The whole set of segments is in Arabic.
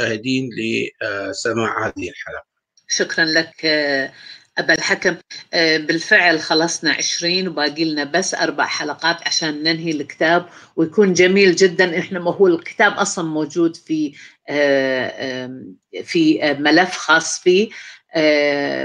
المشاهدين لسماع آه، هذه الحلقة شكرا لك آه، أبا الحكم آه، بالفعل خلصنا عشرين وباقي لنا بس أربع حلقات عشان ننهي الكتاب ويكون جميل جدا إحنا ما هو الكتاب أصلا موجود في في ملف خاص فيه آه،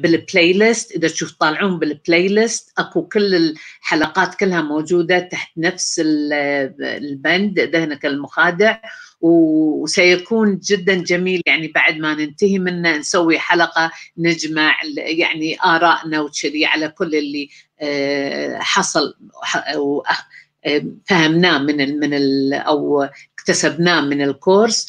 بالبلاي ليست اذا تشوف طالعون بالبلاي ليست اكو كل الحلقات كلها موجوده تحت نفس البند ذهنك المخادع وسيكون جدا جميل يعني بعد ما ننتهي منه نسوي حلقه نجمع يعني ارائنا وكذي على كل اللي آه، حصل آه، فهمناه من من او اكتسبناه من الكورس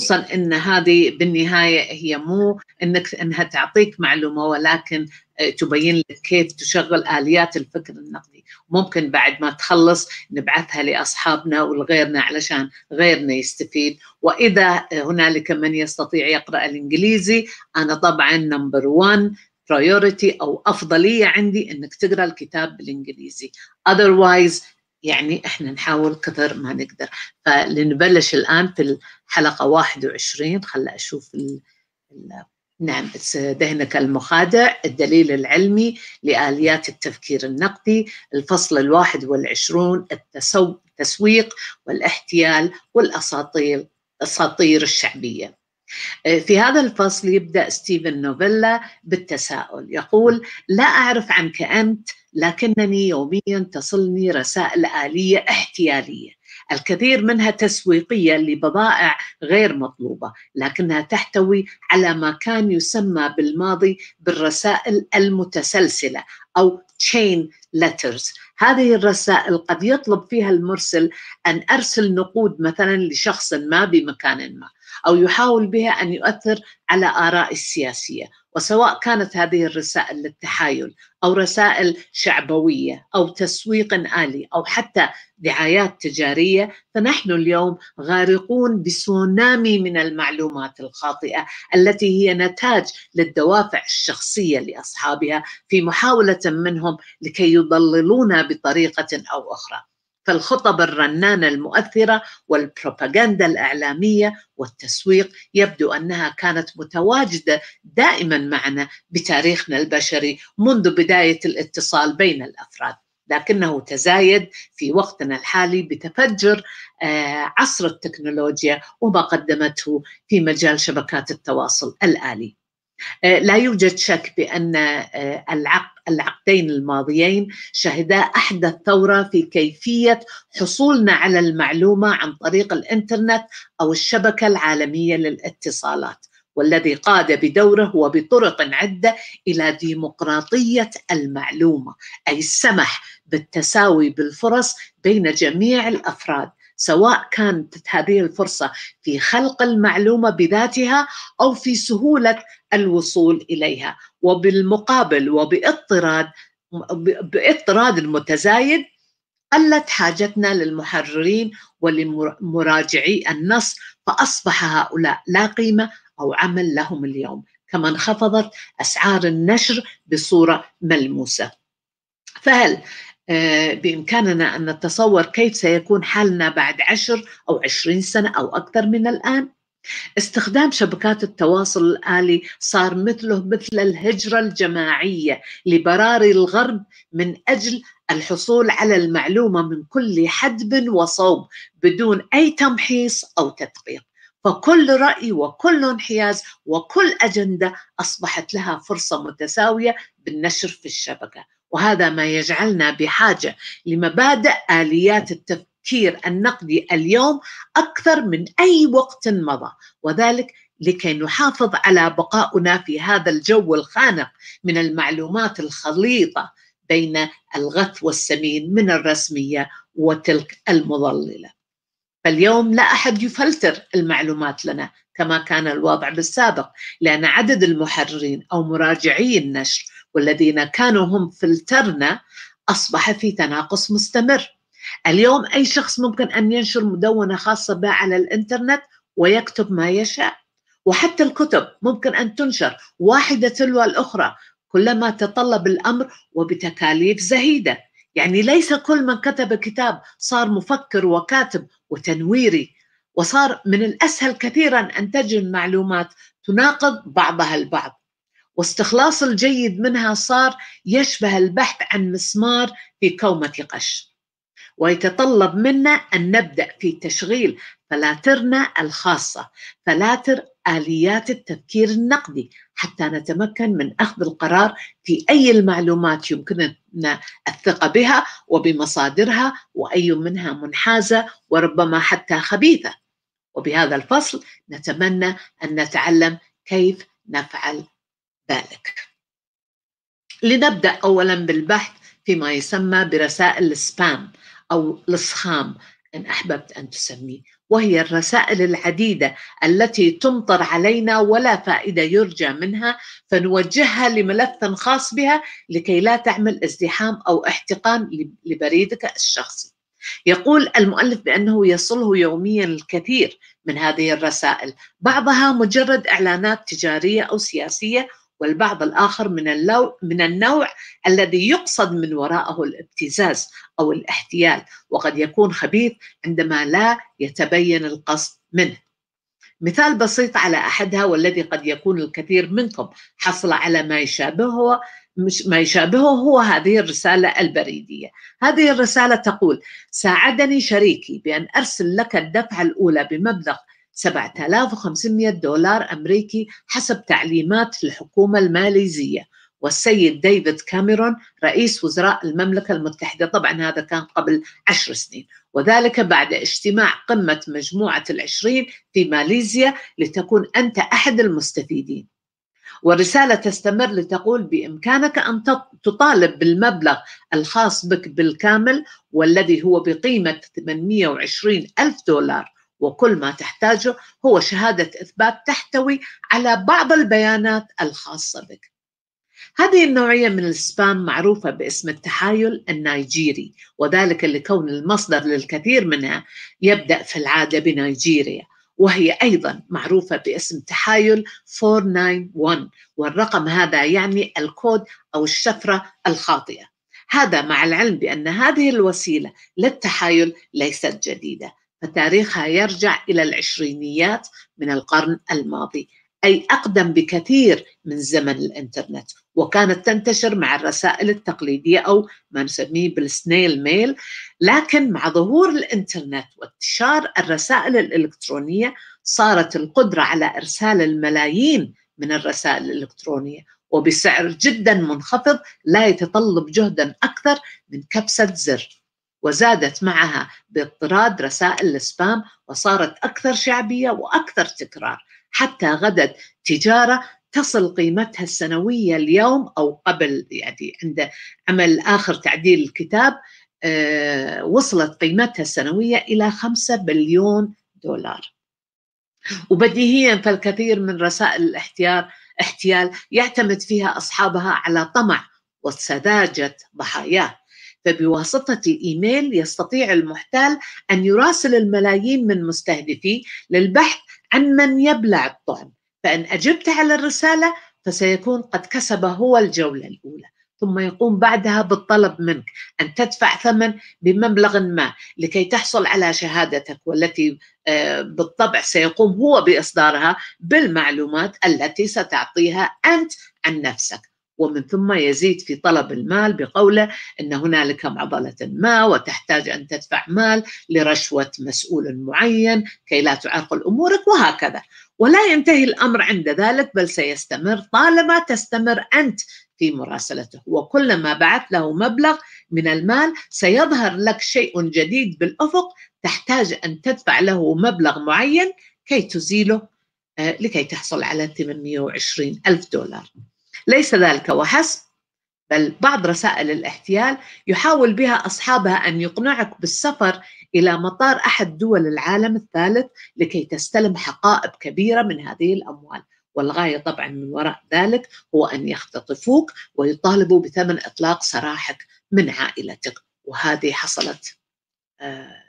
خصوصا ان هذه بالنهايه هي مو انك انها تعطيك معلومه ولكن آه، تبين لك كيف تشغل اليات الفكر النقدي، ممكن بعد ما تخلص نبعثها لاصحابنا ولغيرنا علشان غيرنا يستفيد، واذا آه، هنالك من يستطيع يقرا الانجليزي انا طبعا نمبر 1 priority او افضليه عندي انك تقرا الكتاب بالانجليزي، otherwise يعني احنا نحاول قدر ما نقدر فلنبلش الان في الحلقه 21 خل اشوف ال... الـ نعم ذهنك المخادع الدليل العلمي لآليات التفكير النقدي الفصل الواحد والعشرون التسويق والاحتيال والأساطير الأساطير الشعبية آه، في هذا الفصل يبدأ ستيفن نوفيلا بالتساؤل يقول لا أعرف عنك أنت لكنني يوميا تصلني رسائل آلية احتيالية الكثير منها تسويقية لبضائع غير مطلوبة لكنها تحتوي على ما كان يسمى بالماضي بالرسائل المتسلسلة أو chain letters هذه الرسائل قد يطلب فيها المرسل أن أرسل نقود مثلا لشخص ما بمكان ما أو يحاول بها أن يؤثر على آراء السياسية وسواء كانت هذه الرسائل للتحايل أو رسائل شعبوية أو تسويق آلي أو حتى دعايات تجارية فنحن اليوم غارقون بسونامي من المعلومات الخاطئة التي هي نتاج للدوافع الشخصية لأصحابها في محاولة منهم لكي يضللونا بطريقة أو أخرى فالخطب الرنانة المؤثرة والبروباغندا الإعلامية والتسويق يبدو أنها كانت متواجدة دائما معنا بتاريخنا البشري منذ بداية الاتصال بين الأفراد لكنه تزايد في وقتنا الحالي بتفجر آه، عصر التكنولوجيا وما قدمته في مجال شبكات التواصل الآلي آه، لا يوجد شك بأن آه، العقدين الماضيين شهدا أحدث ثورة في كيفية حصولنا على المعلومة عن طريق الإنترنت أو الشبكة العالمية للاتصالات والذي قاد بدوره وبطرق عدة إلى ديمقراطية المعلومة أي السمح بالتساوي بالفرص بين جميع الأفراد سواء كانت هذه الفرصة في خلق المعلومة بذاتها أو في سهولة الوصول اليها وبالمقابل وباضطراد باضطراد المتزايد قلت حاجتنا للمحررين ولمراجعي النص فاصبح هؤلاء لا قيمه او عمل لهم اليوم كما انخفضت اسعار النشر بصوره ملموسه فهل آه، بإمكاننا أن نتصور كيف سيكون حالنا بعد عشر أو عشرين سنة أو أكثر من الآن استخدام شبكات التواصل الآلي صار مثله مثل الهجرة الجماعية لبراري الغرب من أجل الحصول على المعلومة من كل حدب وصوب بدون أي تمحيص أو تدقيق فكل رأي وكل انحياز وكل أجندة أصبحت لها فرصة متساوية بالنشر في الشبكة وهذا ما يجعلنا بحاجة لمبادئ آليات التفكير التفكير النقدي اليوم اكثر من اي وقت مضى وذلك لكي نحافظ على بقاؤنا في هذا الجو الخانق من المعلومات الخليطه بين الغث والسمين من الرسميه وتلك المضلله. فاليوم لا احد يفلتر المعلومات لنا كما كان الوضع بالسابق لان عدد المحررين او مراجعي النشر والذين كانوا هم فلترنا اصبح في تناقص مستمر اليوم أي شخص ممكن أن ينشر مدونة خاصة به على الإنترنت ويكتب ما يشاء وحتى الكتب ممكن أن تنشر واحدة تلو الأخرى كلما تطلب الأمر وبتكاليف زهيدة يعني ليس كل من كتب كتاب صار مفكر وكاتب وتنويري وصار من الأسهل كثيرا أن تجد معلومات تناقض بعضها البعض واستخلاص الجيد منها صار يشبه البحث عن مسمار في كومة قش ويتطلب منا أن نبدأ في تشغيل فلاترنا الخاصة فلاتر آليات التفكير النقدي حتى نتمكن من أخذ القرار في أي المعلومات يمكننا الثقة بها وبمصادرها وأي منها منحازة وربما حتى خبيثة وبهذا الفصل نتمنى أن نتعلم كيف نفعل ذلك لنبدأ أولا بالبحث فيما يسمى برسائل السبام أو الصخام إن أحببت أن تسميه وهي الرسائل العديدة التي تمطر علينا ولا فائدة يرجى منها فنوجهها لملف خاص بها لكي لا تعمل ازدحام أو احتقان لبريدك الشخصي يقول المؤلف بأنه يصله يوميا الكثير من هذه الرسائل بعضها مجرد إعلانات تجارية أو سياسية والبعض الآخر من, اللو... من النوع الذي يقصد من وراءه الابتزاز أو الاحتيال وقد يكون خبيث عندما لا يتبين القصد منه مثال بسيط على أحدها والذي قد يكون الكثير منكم حصل على ما يشابهه مش ما يشابهه هو هذه الرسالة البريدية هذه الرسالة تقول ساعدني شريكي بأن أرسل لك الدفعة الأولى بمبلغ 7500 دولار أمريكي حسب تعليمات الحكومة الماليزية والسيد ديفيد كاميرون رئيس وزراء المملكة المتحدة طبعا هذا كان قبل عشر سنين وذلك بعد اجتماع قمة مجموعة العشرين في ماليزيا لتكون أنت أحد المستفيدين والرسالة تستمر لتقول بإمكانك أن تطالب بالمبلغ الخاص بك بالكامل والذي هو بقيمة 820 ألف دولار وكل ما تحتاجه هو شهادة إثبات تحتوي على بعض البيانات الخاصة بك هذه النوعية من السبام معروفة باسم التحايل النيجيري وذلك لكون المصدر للكثير منها يبدأ في العادة بنيجيريا وهي أيضا معروفة باسم تحايل 491 والرقم هذا يعني الكود أو الشفرة الخاطئة هذا مع العلم بأن هذه الوسيلة للتحايل ليست جديدة فتاريخها يرجع إلى العشرينيات من القرن الماضي أي أقدم بكثير من زمن الإنترنت وكانت تنتشر مع الرسائل التقليدية أو ما نسميه بالسنيل ميل لكن مع ظهور الإنترنت وانتشار الرسائل الإلكترونية صارت القدرة على إرسال الملايين من الرسائل الإلكترونية وبسعر جدا منخفض لا يتطلب جهدا أكثر من كبسة زر وزادت معها باطراد رسائل السبام وصارت أكثر شعبية وأكثر تكرار حتى غدت تجارة تصل قيمتها السنوية اليوم أو قبل يعني عند عمل آخر تعديل الكتاب آه، وصلت قيمتها السنوية إلى 5 بليون دولار وبديهيا فالكثير من رسائل الاحتيال احتيال يعتمد فيها أصحابها على طمع وسذاجة ضحاياه فبواسطة الإيميل يستطيع المحتال أن يراسل الملايين من مستهدفيه للبحث عن من يبلع الطعم فإن أجبت على الرسالة فسيكون قد كسب هو الجولة الأولى ثم يقوم بعدها بالطلب منك أن تدفع ثمن بمبلغ ما لكي تحصل على شهادتك والتي آه، بالطبع سيقوم هو بإصدارها بالمعلومات التي ستعطيها أنت عن نفسك ومن ثم يزيد في طلب المال بقوله ان هنالك معضله ما وتحتاج ان تدفع مال لرشوه مسؤول معين كي لا تعرقل امورك وهكذا ولا ينتهي الامر عند ذلك بل سيستمر طالما تستمر انت في مراسلته وكلما بعث له مبلغ من المال سيظهر لك شيء جديد بالافق تحتاج ان تدفع له مبلغ معين كي تزيله آه، لكي تحصل على 820 ألف دولار ليس ذلك وحسب بل بعض رسائل الاحتيال يحاول بها اصحابها ان يقنعك بالسفر الى مطار احد دول العالم الثالث لكي تستلم حقائب كبيره من هذه الاموال، والغايه طبعا من وراء ذلك هو ان يختطفوك ويطالبوا بثمن اطلاق سراحك من عائلتك، وهذه حصلت آه،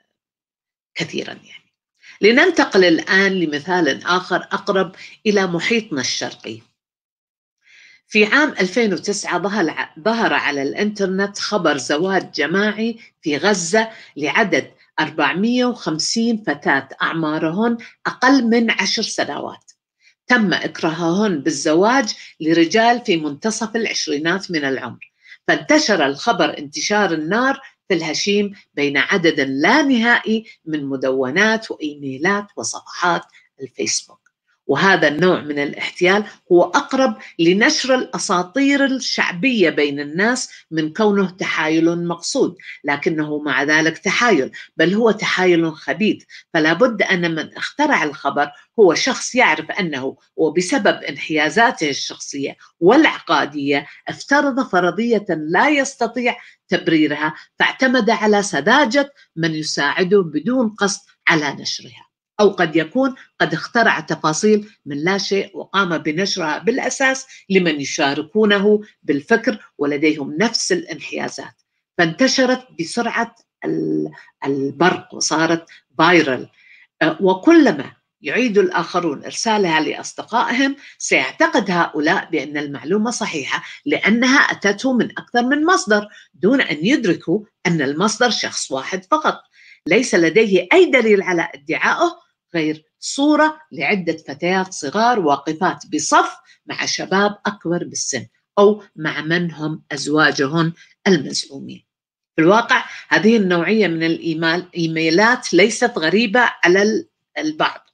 كثيرا يعني. لننتقل الان لمثال اخر اقرب الى محيطنا الشرقي. في عام 2009 ظهر على الانترنت خبر زواج جماعي في غزة لعدد 450 فتاة أعمارهن أقل من عشر سنوات تم إكراههن بالزواج لرجال في منتصف العشرينات من العمر فانتشر الخبر انتشار النار في الهشيم بين عدد لا نهائي من مدونات وإيميلات وصفحات الفيسبوك وهذا النوع نعم. من الاحتيال هو اقرب لنشر الاساطير الشعبيه بين الناس من كونه تحايل مقصود، لكنه مع ذلك تحايل، بل هو تحايل خبيث، فلا بد ان من اخترع الخبر هو شخص يعرف انه وبسبب انحيازاته الشخصيه والعقاديه افترض فرضيه لا يستطيع تبريرها، فاعتمد على سذاجه من يساعده بدون قصد على نشرها. أو قد يكون قد اخترع تفاصيل من لا شيء وقام بنشرها بالأساس لمن يشاركونه بالفكر ولديهم نفس الانحيازات فانتشرت بسرعة البرق وصارت فايرل أه، وكلما يعيد الآخرون إرسالها لأصدقائهم سيعتقد هؤلاء بأن المعلومة صحيحة لأنها أتته من أكثر من مصدر دون أن يدركوا أن المصدر شخص واحد فقط ليس لديه أي دليل على ادعائه غير صورة لعدة فتيات صغار واقفات بصف مع شباب أكبر بالسن أو مع من هم أزواجهن المزعومين في الواقع هذه النوعية من الإيميلات ليست غريبة على البعض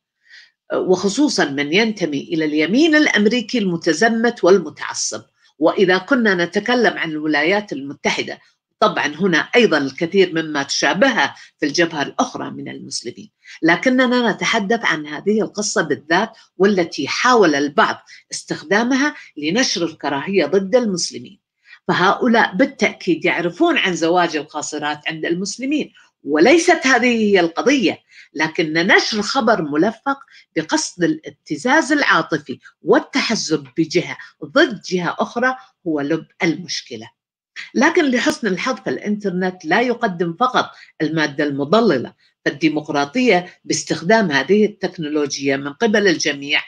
وخصوصا من ينتمي إلى اليمين الأمريكي المتزمت والمتعصب وإذا كنا نتكلم عن الولايات المتحدة طبعا هنا ايضا الكثير مما تشابه في الجبهه الاخرى من المسلمين، لكننا نتحدث عن هذه القصه بالذات والتي حاول البعض استخدامها لنشر الكراهيه ضد المسلمين. فهؤلاء بالتاكيد يعرفون عن زواج القاصرات عند المسلمين وليست هذه هي القضيه، لكن نشر خبر ملفق بقصد الابتزاز العاطفي والتحزب بجهه ضد جهه اخرى هو لب المشكله. لكن لحسن الحظ فالإنترنت لا يقدم فقط المادة المضللة فالديمقراطية باستخدام هذه التكنولوجيا من قبل الجميع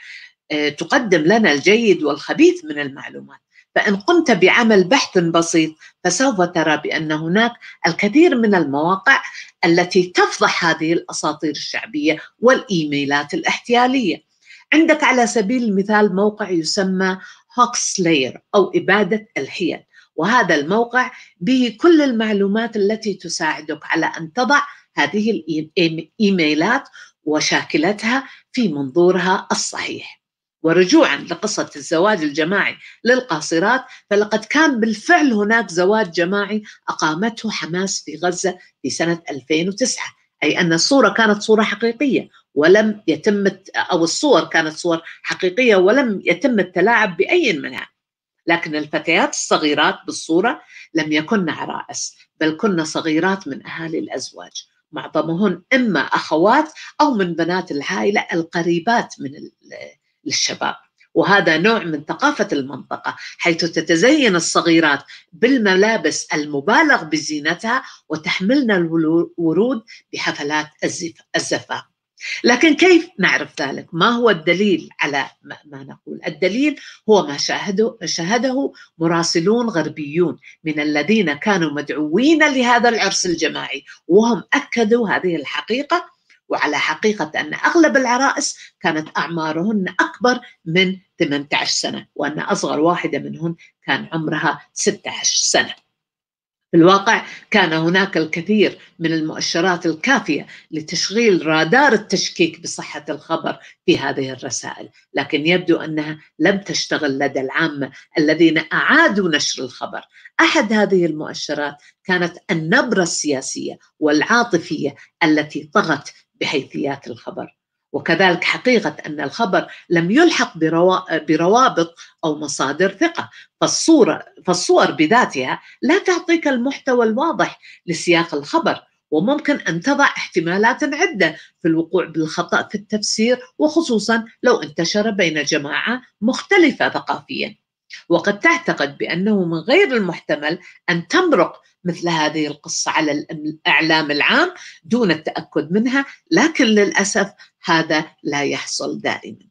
آه، تقدم لنا الجيد والخبيث من المعلومات فإن قمت بعمل بحث بسيط فسوف ترى بأن هناك الكثير من المواقع التي تفضح هذه الأساطير الشعبية والإيميلات الاحتيالية عندك على سبيل المثال موقع يسمى هوكسلير أو إبادة الحيل وهذا الموقع به كل المعلومات التي تساعدك على أن تضع هذه الإيميلات وشاكلتها في منظورها الصحيح ورجوعا لقصة الزواج الجماعي للقاصرات فلقد كان بالفعل هناك زواج جماعي أقامته حماس في غزة في سنة 2009 أي أن الصورة كانت صورة حقيقية ولم يتم أو الصور كانت صور حقيقية ولم يتم التلاعب بأي منها لكن الفتيات الصغيرات بالصورة لم يكن عرائس بل كن صغيرات من أهالي الأزواج معظمهن إما أخوات أو من بنات العائلة القريبات من الشباب وهذا نوع من ثقافة المنطقة حيث تتزين الصغيرات بالملابس المبالغ بزينتها وتحملن الورود بحفلات الزفاف لكن كيف نعرف ذلك؟ ما هو الدليل على ما نقول؟ الدليل هو ما شاهده شاهده مراسلون غربيون من الذين كانوا مدعوين لهذا العرس الجماعي وهم اكدوا هذه الحقيقه وعلى حقيقة أن أغلب العرائس كانت أعمارهن أكبر من 18 سنة وأن أصغر واحدة منهن كان عمرها 16 سنة في الواقع كان هناك الكثير من المؤشرات الكافيه لتشغيل رادار التشكيك بصحه الخبر في هذه الرسائل، لكن يبدو انها لم تشتغل لدى العامه الذين اعادوا نشر الخبر. احد هذه المؤشرات كانت النبره السياسيه والعاطفيه التي طغت بحيثيات الخبر. وكذلك حقيقة أن الخبر لم يلحق بروابط أو مصادر ثقة فالصورة فالصور بذاتها لا تعطيك المحتوى الواضح لسياق الخبر وممكن أن تضع احتمالات عدة في الوقوع بالخطأ في التفسير وخصوصا لو انتشر بين جماعة مختلفة ثقافيا وقد تعتقد بأنه من غير المحتمل أن تمرق مثل هذه القصة على الإعلام العام دون التأكد منها لكن للأسف هذا لا يحصل دائما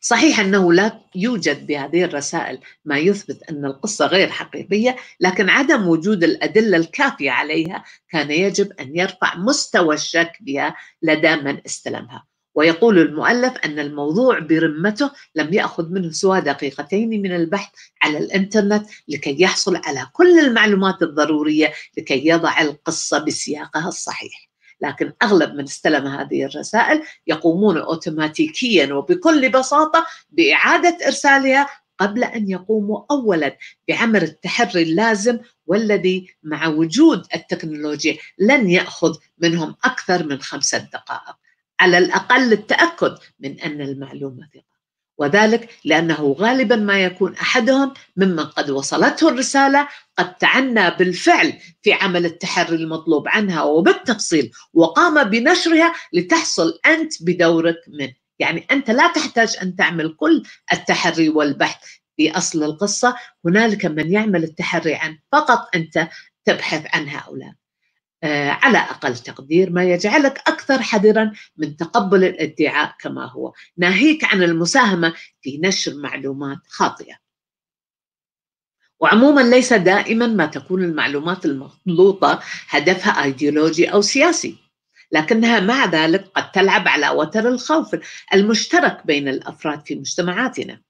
صحيح انه لا يوجد بهذه الرسائل ما يثبت ان القصه غير حقيقيه، لكن عدم وجود الادله الكافيه عليها كان يجب ان يرفع مستوى الشك بها لدى من استلمها. ويقول المؤلف أن الموضوع برمته لم يأخذ منه سوى دقيقتين من البحث على الإنترنت لكي يحصل على كل المعلومات الضرورية لكي يضع القصة بسياقها الصحيح لكن أغلب من استلم هذه الرسائل يقومون أوتوماتيكيا وبكل بساطة بإعادة إرسالها قبل أن يقوموا أولا بعمل التحري اللازم والذي مع وجود التكنولوجيا لن يأخذ منهم أكثر من خمسة دقائق على الأقل التأكد من أن المعلومة ثقة وذلك لأنه غالبا ما يكون أحدهم ممن قد وصلته الرسالة قد تعنى بالفعل في عمل التحري المطلوب عنها وبالتفصيل وقام بنشرها لتحصل أنت بدورك منه يعني أنت لا تحتاج أن تعمل كل التحري والبحث في أصل القصة هنالك من يعمل التحري عنه فقط أنت تبحث عن هؤلاء آه، على أقل تقدير ما يجعلك أكثر حذرا من تقبل الادعاء كما هو ناهيك عن المساهمة في نشر معلومات خاطئة وعموما ليس دائما ما تكون المعلومات المخلوطة هدفها أيديولوجي أو سياسي لكنها مع ذلك قد تلعب على وتر الخوف المشترك بين الأفراد في مجتمعاتنا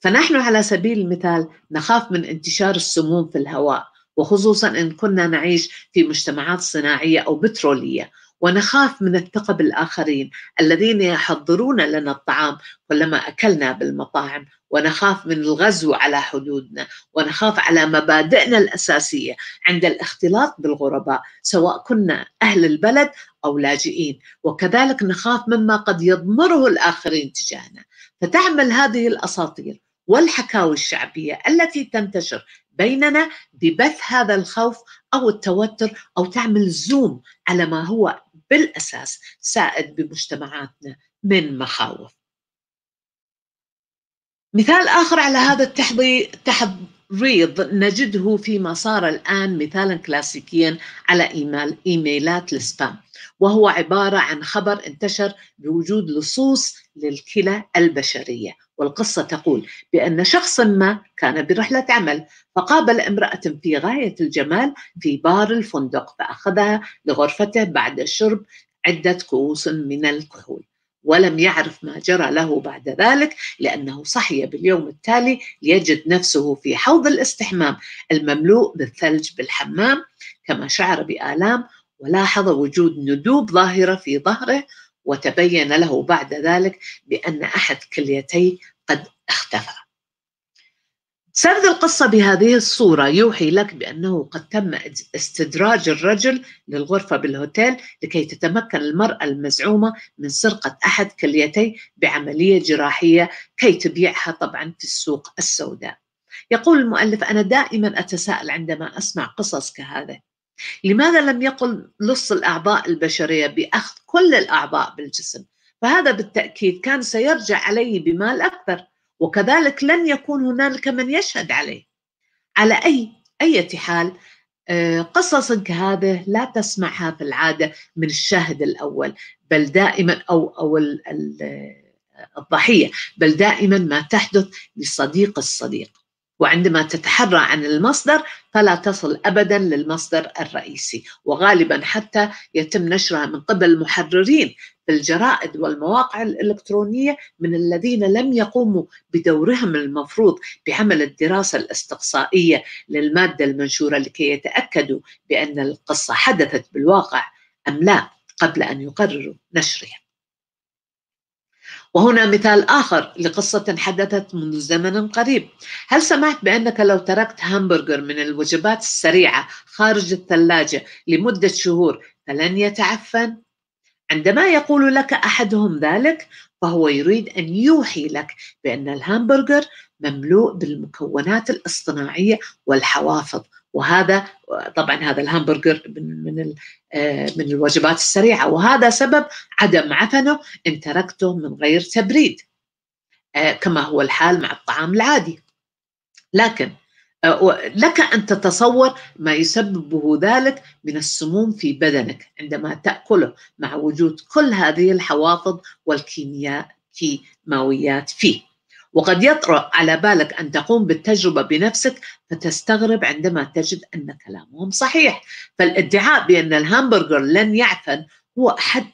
فنحن على سبيل المثال نخاف من انتشار السموم في الهواء وخصوصا إن كنا نعيش في مجتمعات صناعية أو بترولية ونخاف من الثقب الآخرين الذين يحضرون لنا الطعام كلما أكلنا بالمطاعم ونخاف من الغزو على حدودنا ونخاف على مبادئنا الأساسية عند الاختلاط بالغرباء سواء كنا أهل البلد أو لاجئين وكذلك نخاف مما قد يضمره الآخرين تجاهنا فتعمل هذه الأساطير والحكاوي الشعبيه التي تنتشر بيننا ببث هذا الخوف او التوتر او تعمل زوم على ما هو بالاساس سائد بمجتمعاتنا من مخاوف. مثال اخر على هذا التحريض نجده فيما صار الان مثالا كلاسيكيا على إيميل ايميلات السبام وهو عباره عن خبر انتشر بوجود لصوص للكلى البشريه والقصة تقول بأن شخص ما كان برحلة عمل فقابل امرأة في غاية الجمال في بار الفندق فأخذها لغرفته بعد شرب عدة كؤوس من الكحول ولم يعرف ما جرى له بعد ذلك لأنه صحي باليوم التالي ليجد نفسه في حوض الاستحمام المملوء بالثلج بالحمام كما شعر بآلام ولاحظ وجود ندوب ظاهرة في ظهره وتبين له بعد ذلك بأن أحد كليتيه قد اختفى سرد القصة بهذه الصورة يوحي لك بأنه قد تم استدراج الرجل للغرفة بالهوتيل لكي تتمكن المرأة المزعومة من سرقة أحد كليتيه بعملية جراحية كي تبيعها طبعا في السوق السوداء يقول المؤلف أنا دائما أتساءل عندما أسمع قصص كهذه لماذا لم يقل نص الأعضاء البشرية بأخذ كل الأعضاء بالجسم فهذا بالتأكيد كان سيرجع عليه بمال أكثر وكذلك لن يكون هنالك من يشهد عليه على أي أي حال آه، قصص كهذه لا تسمعها في العادة من الشاهد الأول بل دائما أو أو آه، الضحية بل دائما ما تحدث لصديق الصديق وعندما تتحرى عن المصدر فلا تصل ابدا للمصدر الرئيسي وغالبا حتى يتم نشرها من قبل المحررين في الجرائد والمواقع الالكترونيه من الذين لم يقوموا بدورهم المفروض بعمل الدراسه الاستقصائيه للماده المنشوره لكي يتاكدوا بان القصه حدثت بالواقع ام لا قبل ان يقرروا نشرها وهنا مثال آخر لقصة حدثت منذ زمن قريب هل سمعت بأنك لو تركت همبرجر من الوجبات السريعة خارج الثلاجة لمدة شهور فلن يتعفن؟ عندما يقول لك أحدهم ذلك فهو يريد أن يوحي لك بأن الهامبرجر مملوء بالمكونات الاصطناعية والحوافظ وهذا طبعا هذا الهامبرجر من من آه، من الوجبات السريعه وهذا سبب عدم عفنه ان تركته من غير تبريد آه، كما هو الحال مع الطعام العادي لكن آه، لك ان تتصور ما يسببه ذلك من السموم في بدنك عندما تاكله مع وجود كل هذه الحوافظ والكيمياء كيماويات فيه وقد يطرأ على بالك أن تقوم بالتجربة بنفسك فتستغرب عندما تجد أن كلامهم صحيح فالادعاء بأن الهامبرجر لن يعفن هو, حد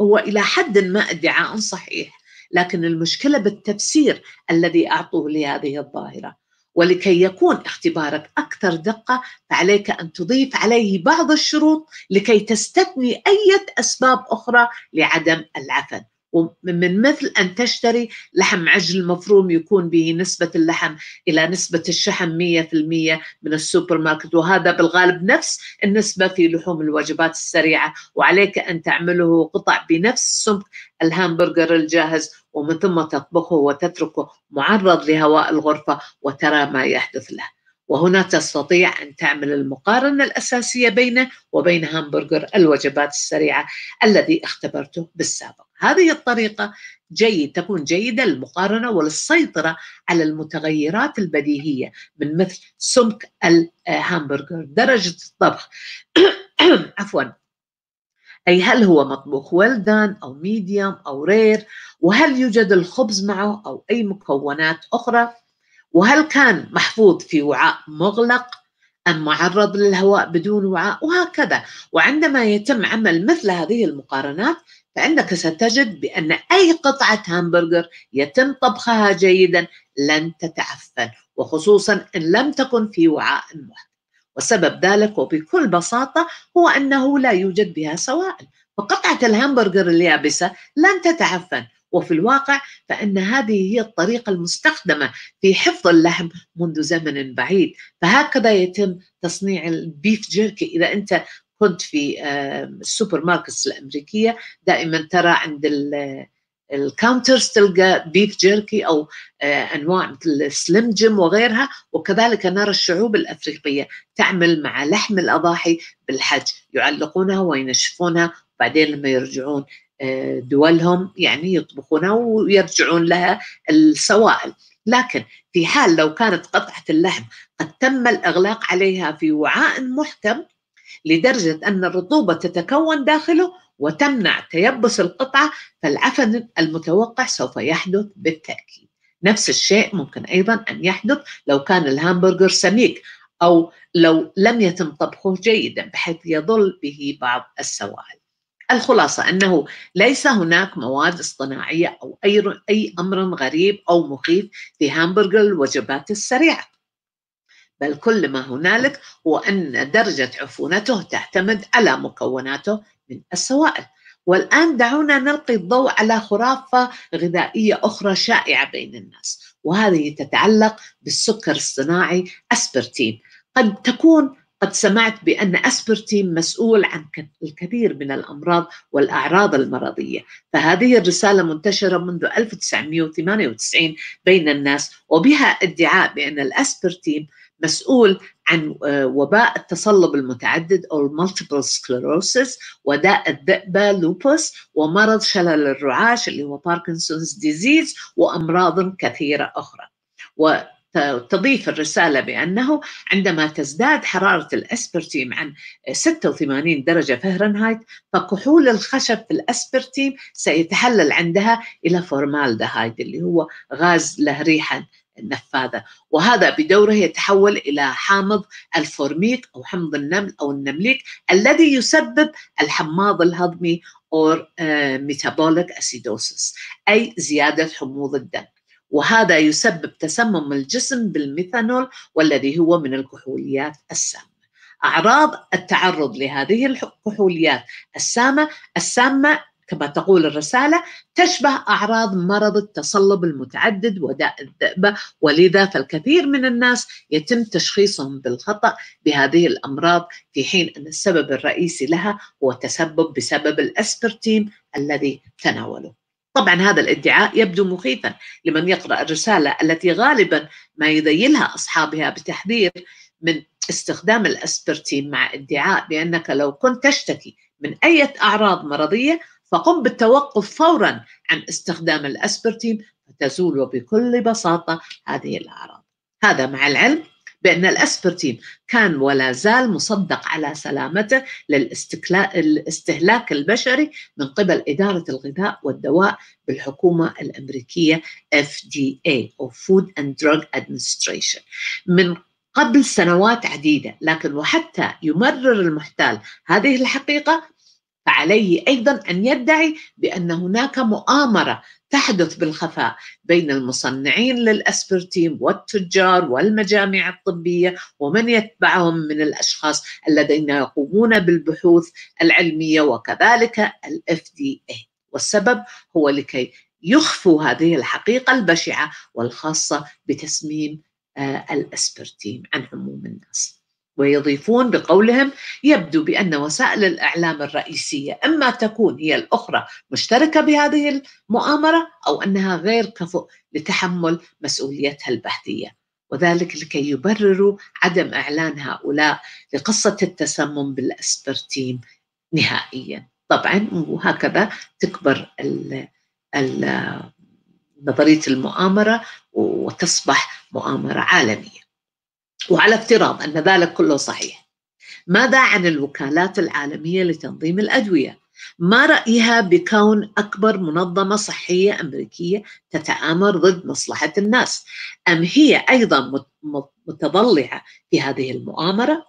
هو إلى حد ما ادعاء صحيح لكن المشكلة بالتفسير الذي أعطوه لهذه الظاهرة ولكي يكون اختبارك أكثر دقة فعليك أن تضيف عليه بعض الشروط لكي تستثني أي أسباب أخرى لعدم العفن ومن مثل أن تشتري لحم عجل مفروم يكون به نسبة اللحم إلى نسبة الشحم 100% من السوبر ماركت وهذا بالغالب نفس النسبة في لحوم الوجبات السريعة وعليك أن تعمله قطع بنفس سمك الهامبرجر الجاهز ومن ثم تطبخه وتتركه معرض لهواء الغرفة وترى ما يحدث له وهنا تستطيع أن تعمل المقارنة الأساسية بينه وبين همبرجر الوجبات السريعة الذي اختبرته بالسابق هذه الطريقة جيد تكون جيدة للمقارنة وللسيطرة على المتغيرات البديهية من مثل سمك الهامبرجر درجة الطبخ عفوا أي هل هو مطبوخ ولدان أو ميديوم أو رير وهل يوجد الخبز معه أو أي مكونات أخرى وهل كان محفوظ في وعاء مغلق أم معرض للهواء بدون وعاء وهكذا وعندما يتم عمل مثل هذه المقارنات فإنك ستجد بأن أي قطعة همبرجر يتم طبخها جيدا لن تتعفن وخصوصا إن لم تكن في وعاء واحد وسبب ذلك وبكل بساطة هو أنه لا يوجد بها سوائل فقطعة الهمبرجر اليابسة لن تتعفن وفي الواقع فان هذه هي الطريقه المستخدمه في حفظ اللحم منذ زمن بعيد فهكذا يتم تصنيع البيف جيركي اذا انت كنت في السوبر ماركتس الامريكيه دائما ترى عند الكاونترز تلقى بيف جيركي او آه، انواع مثل السلم جيم وغيرها وكذلك نرى الشعوب الافريقيه تعمل مع لحم الاضاحي بالحج يعلقونها وينشفونها بعدين لما يرجعون دولهم يعني يطبخونها ويرجعون لها السوائل لكن في حال لو كانت قطعة اللحم قد تم الإغلاق عليها في وعاء محكم لدرجة أن الرطوبة تتكون داخله وتمنع تيبس القطعة فالعفن المتوقع سوف يحدث بالتأكيد نفس الشيء ممكن أيضا أن يحدث لو كان الهامبرجر سميك أو لو لم يتم طبخه جيدا بحيث يظل به بعض السوائل الخلاصه انه ليس هناك مواد اصطناعيه او اي اي امر غريب او مخيف في هامبرجر الوجبات السريعه. بل كل ما هنالك هو ان درجه عفونته تعتمد على مكوناته من السوائل. والان دعونا نلقي الضوء على خرافه غذائيه اخرى شائعه بين الناس وهذه تتعلق بالسكر الصناعي اسبرتين قد تكون قد سمعت بأن أسبرتين مسؤول عن الكثير من الأمراض والأعراض المرضية فهذه الرسالة منتشرة منذ 1998 بين الناس وبها ادعاء بأن الأسبرتين مسؤول عن آه، وباء التصلب المتعدد أو multiple سكليروسيس وداء الذئبة لوبوس ومرض شلل الرعاش اللي هو باركنسونز ديزيز وأمراض كثيرة أخرى و تضيف الرسالة بأنه عندما تزداد حرارة الأسبرتيم عن 86 درجة فهرنهايت فكحول الخشب في الأسبرتيم سيتحلل عندها إلى فورمالدهايد اللي هو غاز له ريحة نفاذة وهذا بدوره يتحول إلى حامض الفورميك أو حمض النمل أو النمليك الذي يسبب الحماض الهضمي أو ميتابوليك أسيدوسس أي زيادة حموض الدم وهذا يسبب تسمم الجسم بالميثانول والذي هو من الكحوليات السامة أعراض التعرض لهذه الكحوليات السامة السامة كما تقول الرسالة تشبه أعراض مرض التصلب المتعدد وداء الذئبة ولذا فالكثير من الناس يتم تشخيصهم بالخطأ بهذه الأمراض في حين أن السبب الرئيسي لها هو تسبب بسبب الأسبرتيم الذي تناوله طبعا هذا الادعاء يبدو مخيفا لمن يقرأ الرسالة التي غالبا ما يذيلها أصحابها بتحذير من استخدام الأسبرتين مع ادعاء بأنك لو كنت تشتكي من أي أعراض مرضية فقم بالتوقف فورا عن استخدام الأسبرتين فتزول بكل بساطة هذه الأعراض هذا مع العلم بأن الأسبرتين كان ولا زال مصدق على سلامته للاستهلاك البشري من قبل إدارة الغذاء والدواء بالحكومة الأمريكية FDA أو Food and Drug Administration من قبل سنوات عديدة لكن وحتى يمرر المحتال هذه الحقيقة فعليه ايضا ان يدعي بان هناك مؤامره تحدث بالخفاء بين المصنعين للاسبرتيم والتجار والمجامع الطبيه ومن يتبعهم من الاشخاص الذين يقومون بالبحوث العلميه وكذلك الاف دي والسبب هو لكي يخفوا هذه الحقيقه البشعه والخاصه بتسميم آه، الاسبرتيم عن عموم الناس. ويضيفون بقولهم يبدو بأن وسائل الإعلام الرئيسية إما تكون هي الأخرى مشتركة بهذه المؤامرة أو أنها غير كفؤ لتحمل مسؤوليتها البحثية وذلك لكي يبرروا عدم إعلان هؤلاء لقصة التسمم بالاسبرتيم نهائيا طبعا وهكذا تكبر نظرية المؤامرة وتصبح مؤامرة عالمية وعلى افتراض أن ذلك كله صحيح ماذا عن الوكالات العالمية لتنظيم الأدوية؟ ما رأيها بكون أكبر منظمة صحية أمريكية تتآمر ضد مصلحة الناس؟ أم هي أيضا متضلعة في هذه المؤامرة؟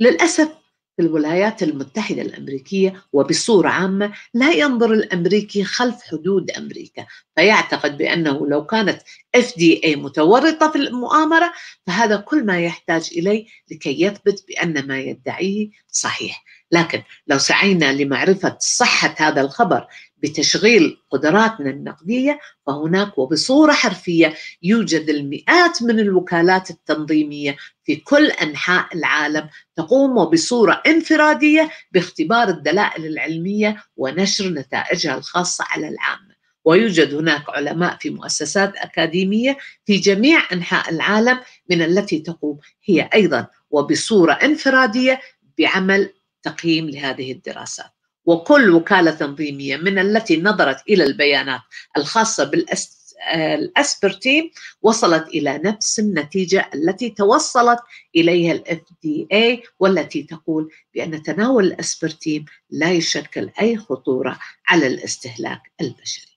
للأسف في الولايات المتحدة الأمريكية وبصورة عامة لا ينظر الأمريكي خلف حدود أمريكا فيعتقد بأنه لو كانت FDA متورطة في المؤامرة فهذا كل ما يحتاج إليه لكي يثبت بأن ما يدعيه صحيح لكن لو سعينا لمعرفة صحة هذا الخبر بتشغيل قدراتنا النقديه فهناك وبصوره حرفيه يوجد المئات من الوكالات التنظيميه في كل انحاء العالم تقوم وبصوره انفراديه باختبار الدلائل العلميه ونشر نتائجها الخاصه على العامه ويوجد هناك علماء في مؤسسات اكاديميه في جميع انحاء العالم من التي تقوم هي ايضا وبصوره انفراديه بعمل تقييم لهذه الدراسات وكل وكالة تنظيمية من التي نظرت إلى البيانات الخاصة بالأسبرتين وصلت إلى نفس النتيجة التي توصلت إليها الـ FDA والتي تقول بأن تناول الأسبرتيم لا يشكل أي خطورة على الاستهلاك البشري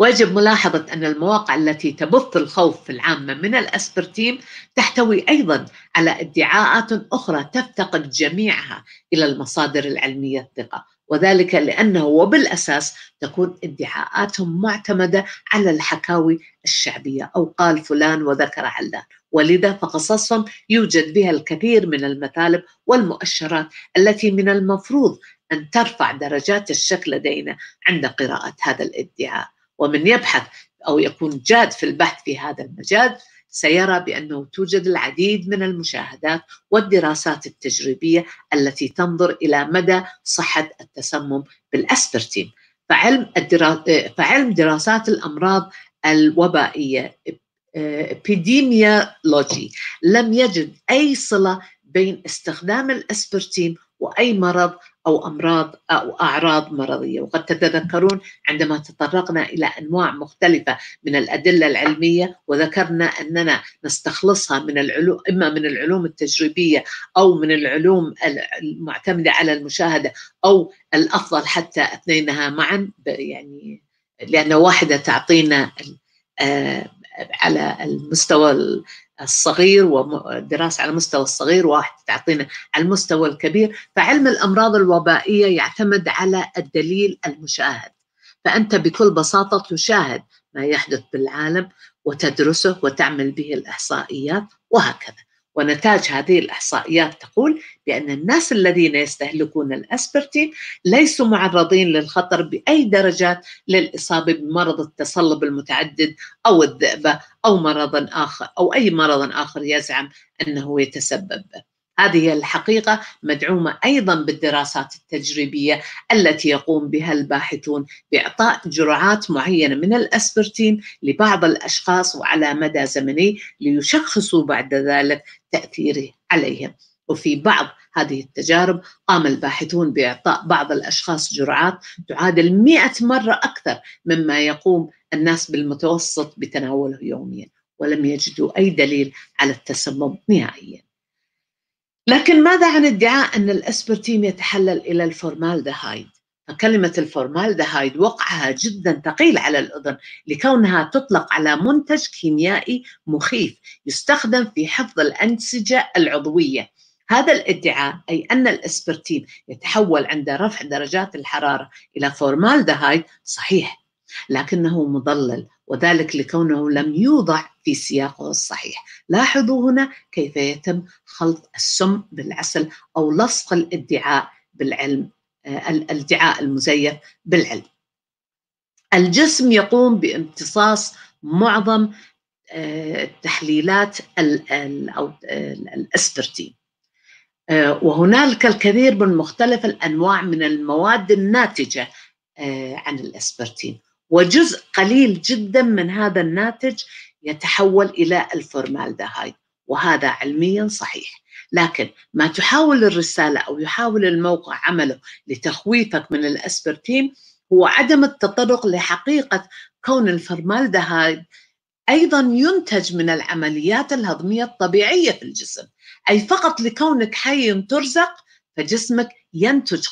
ويجب ملاحظة أن المواقع التي تبث الخوف في العامة من الأسبرتيم تحتوي أيضا على ادعاءات أخرى تفتقد جميعها إلى المصادر العلمية الثقة وذلك لأنه وبالأساس تكون ادعاءاتهم معتمدة على الحكاوي الشعبية أو قال فلان وذكر علان ولذا فقصصهم يوجد بها الكثير من المثالب والمؤشرات التي من المفروض أن ترفع درجات الشك لدينا عند قراءة هذا الادعاء ومن يبحث أو يكون جاد في البحث في هذا المجال سيرى بأنه توجد العديد من المشاهدات والدراسات التجريبية التي تنظر إلى مدى صحة التسمم بالأسبرتين فعلم, الدرا... فعلم دراسات الأمراض الوبائية epidemiology لم يجد أي صلة بين استخدام الأسبرتين وأي مرض أو أمراض أو أعراض مرضية وقد تتذكرون عندما تطرقنا إلى أنواع مختلفة من الأدلة العلمية وذكرنا أننا نستخلصها من العلوم إما من العلوم التجريبية أو من العلوم المعتمدة على المشاهدة أو الأفضل حتى اثنينها معا يعني لأن واحدة تعطينا آه، على المستوى الصغير والدراسة على مستوى الصغير واحد تعطينا على المستوى الكبير فعلم الأمراض الوبائية يعتمد على الدليل المشاهد فأنت بكل بساطة تشاهد ما يحدث بالعالم وتدرسه وتعمل به الإحصائيات وهكذا ونتاج هذه الإحصائيات تقول بأن الناس الذين يستهلكون الأسبرتين ليسوا معرضين للخطر بأي درجات للإصابة بمرض التصلب المتعدد أو الذئبة أو مرض آخر أو أي مرض آخر يزعم أنه يتسبب به هذه الحقيقة مدعومة أيضا بالدراسات التجريبية التي يقوم بها الباحثون بإعطاء جرعات معينة من الأسبرتين لبعض الأشخاص وعلى مدى زمني ليشخصوا بعد ذلك تأثيره عليهم وفي بعض هذه التجارب قام الباحثون بإعطاء بعض الأشخاص جرعات تعادل مئة مرة أكثر مما يقوم الناس بالمتوسط بتناوله يوميا ولم يجدوا أي دليل على التسمم نهائياً لكن ماذا عن ادعاء أن الأسبرتين يتحلل إلى الفورمالدهايد فكلمة الفورمالدهايد وقعها جدا ثقيل على الأذن لكونها تطلق على منتج كيميائي مخيف يستخدم في حفظ الأنسجة العضوية هذا الادعاء أي أن الأسبرتين يتحول عند رفع درجات الحرارة إلى فورمالدهايد صحيح لكنه مضلل وذلك لكونه لم يوضع في سياقه الصحيح لاحظوا هنا كيف يتم خلط السم بالعسل أو لصق الادعاء بالعلم آه، الادعاء المزيف بالعلم الجسم يقوم بامتصاص معظم آه، تحليلات أو الأسبرتين آه، وهنالك الكثير من مختلف الأنواع من المواد الناتجة عن الأسبرتين وجزء قليل جدا من هذا الناتج يتحول الى الفورمالدهايد وهذا علميا صحيح لكن ما تحاول الرساله او يحاول الموقع عمله لتخويفك من الاسبرتين هو عدم التطرق لحقيقه كون الفورمالدهايد ايضا ينتج من العمليات الهضميه الطبيعيه في الجسم اي فقط لكونك حي ترزق فجسمك ينتج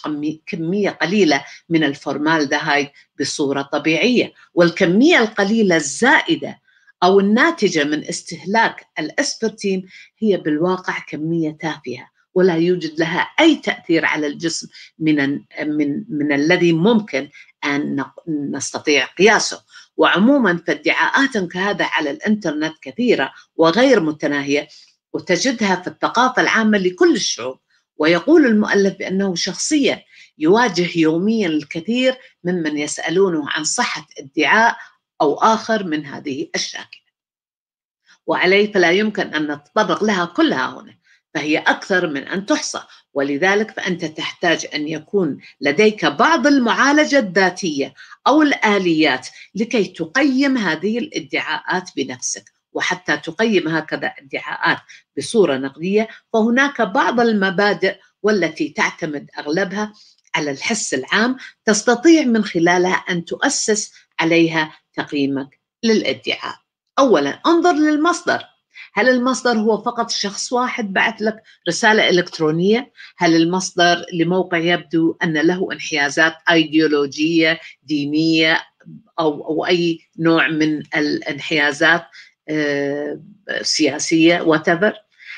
كمية قليلة من الفورمالدهايد بصورة طبيعية والكمية القليلة الزائدة أو الناتجة من استهلاك الأسبرتين هي بالواقع كمية تافهة ولا يوجد لها أي تأثير على الجسم من, من, من الذي ممكن أن نستطيع قياسه وعموما فادعاءات كهذا على الإنترنت كثيرة وغير متناهية وتجدها في الثقافة العامة لكل الشعوب ويقول المؤلف بأنه شخصية يواجه يوميا الكثير ممن يسألونه عن صحة ادعاء أو آخر من هذه الشاكلة وعليه فلا يمكن أن نتطرق لها كلها هنا فهي أكثر من أن تحصى ولذلك فأنت تحتاج أن يكون لديك بعض المعالجة الذاتية أو الآليات لكي تقيم هذه الادعاءات بنفسك وحتى تقيم هكذا ادعاءات بصوره نقديه فهناك بعض المبادئ والتي تعتمد اغلبها على الحس العام تستطيع من خلالها ان تؤسس عليها تقييمك للادعاء. اولا انظر للمصدر هل المصدر هو فقط شخص واحد بعث لك رسالة إلكترونية؟ هل المصدر لموقع يبدو أن له انحيازات أيديولوجية دينية أو, أو أي نوع من الانحيازات آه، سياسية وتبر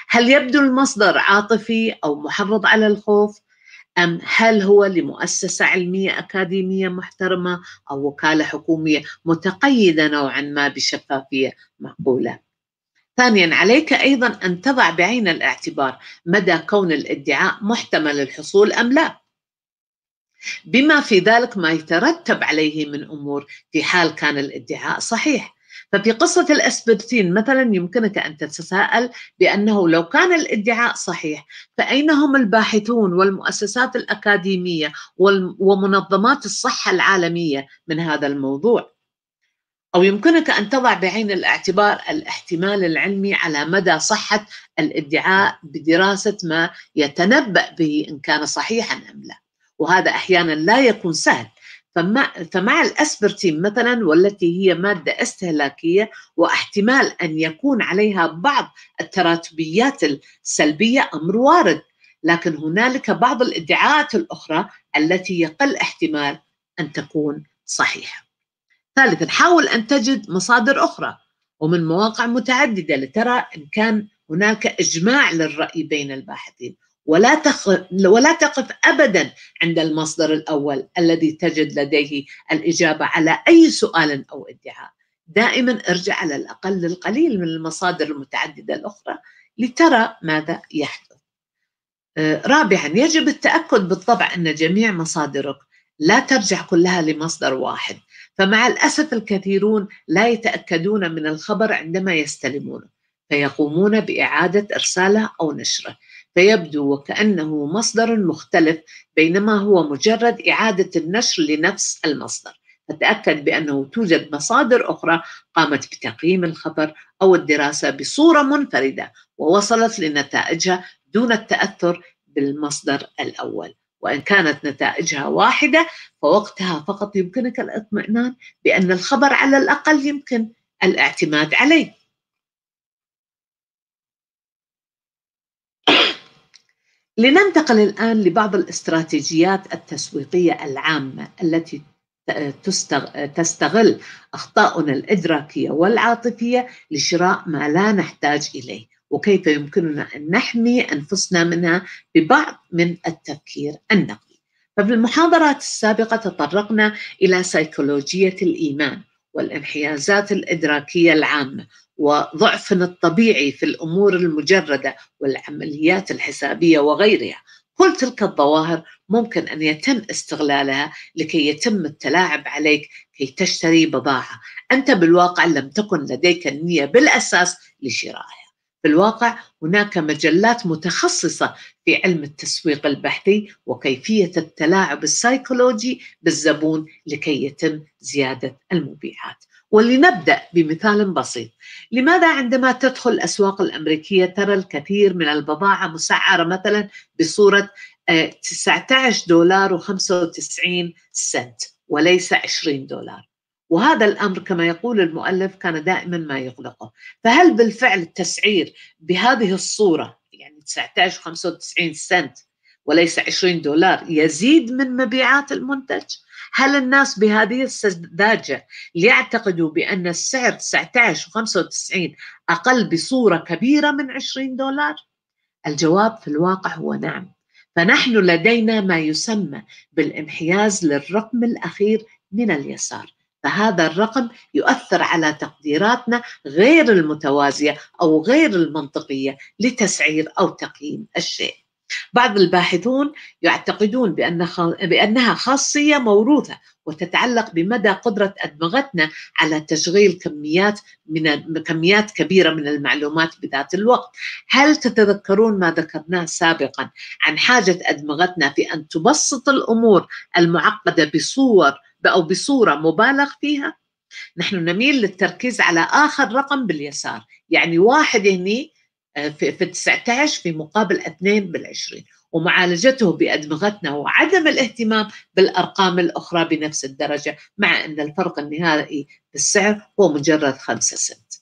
هل يبدو المصدر عاطفي أو محرض على الخوف أم هل هو لمؤسسة علمية أكاديمية محترمة أو وكالة حكومية متقيدة نوعا ما بشفافية معقولة ثانيا عليك أيضا أن تضع بعين الاعتبار مدى كون الادعاء محتمل الحصول أم لا بما في ذلك ما يترتب عليه من أمور في حال كان الادعاء صحيح ففي قصة الأسبرتين مثلا يمكنك أن تتساءل بأنه لو كان الادعاء صحيح فأين هم الباحثون والمؤسسات الأكاديمية ومنظمات الصحة العالمية من هذا الموضوع؟ أو يمكنك أن تضع بعين الاعتبار الاحتمال العلمي على مدى صحة الادعاء بدراسة ما يتنبأ به إن كان صحيحا أم لا وهذا أحيانا لا يكون سهل فمع, فمع الأسبرتين مثلا والتي هي مادة استهلاكية واحتمال أن يكون عليها بعض التراتبيات السلبية أمر وارد لكن هنالك بعض الادعاءات الأخرى التي يقل احتمال أن تكون صحيحة ثالثا حاول أن تجد مصادر أخرى ومن مواقع متعددة لترى إن كان هناك إجماع للرأي بين الباحثين ولا تقف ولا تقف ابدا عند المصدر الاول الذي تجد لديه الاجابه على اي سؤال او ادعاء دائما ارجع على الاقل القليل من المصادر المتعدده الاخرى لترى ماذا يحدث آه، رابعا يجب التاكد بالطبع ان جميع مصادرك لا ترجع كلها لمصدر واحد فمع الاسف الكثيرون لا يتاكدون من الخبر عندما يستلمونه فيقومون باعاده ارساله او نشره فيبدو وكأنه مصدر مختلف بينما هو مجرد إعادة النشر لنفس المصدر فتأكد بأنه توجد مصادر أخرى قامت بتقييم الخبر أو الدراسة بصورة منفردة ووصلت لنتائجها دون التأثر بالمصدر الأول وإن كانت نتائجها واحدة فوقتها فقط يمكنك الاطمئنان بأن الخبر على الأقل يمكن الاعتماد عليه لننتقل الآن لبعض الاستراتيجيات التسويقية العامة التي تستغل أخطاؤنا الإدراكية والعاطفية لشراء ما لا نحتاج إليه وكيف يمكننا أن نحمي أنفسنا منها ببعض من التفكير النقدي ففي المحاضرات السابقة تطرقنا إلى سيكولوجية الإيمان والانحيازات الإدراكية العامة وضعفنا الطبيعي في الامور المجرده والعمليات الحسابيه وغيرها كل تلك الظواهر ممكن ان يتم استغلالها لكي يتم التلاعب عليك كي تشتري بضاعه انت بالواقع لم تكن لديك النيه بالاساس لشرائها في الواقع هناك مجلات متخصصة في علم التسويق البحثي وكيفية التلاعب السيكولوجي بالزبون لكي يتم زيادة المبيعات ولنبدأ بمثال بسيط لماذا عندما تدخل الأسواق الأمريكية ترى الكثير من البضاعة مسعرة مثلا بصورة 19 آه، دولار و95 سنت وليس 20 دولار وهذا الامر كما يقول المؤلف كان دائما ما يقلقه فهل بالفعل التسعير بهذه الصوره يعني 19 و 95 سنت وليس 20 دولار يزيد من مبيعات المنتج هل الناس بهذه السذاجة ليعتقدوا بأن السعر 19 و95 أقل بصورة كبيرة من 20 دولار؟ الجواب في الواقع هو نعم فنحن لدينا ما يسمى بالانحياز للرقم الأخير من اليسار فهذا الرقم يؤثر على تقديراتنا غير المتوازية أو غير المنطقية لتسعير أو تقييم الشيء بعض الباحثون يعتقدون بأن بأنها خاصية موروثة وتتعلق بمدى قدرة أدمغتنا على تشغيل كميات من كميات كبيرة من المعلومات بذات الوقت. هل تتذكرون ما ذكرناه سابقا عن حاجة أدمغتنا في أن تبسط الأمور المعقدة بصور أو بصورة مبالغ فيها؟ نحن نميل للتركيز على آخر رقم باليسار، يعني واحد هني آه، في, في 19 في مقابل 2 بال20 ومعالجته بأدمغتنا وعدم الاهتمام بالأرقام الأخرى بنفس الدرجة مع أن الفرق النهائي بالسعر هو مجرد 5 سنت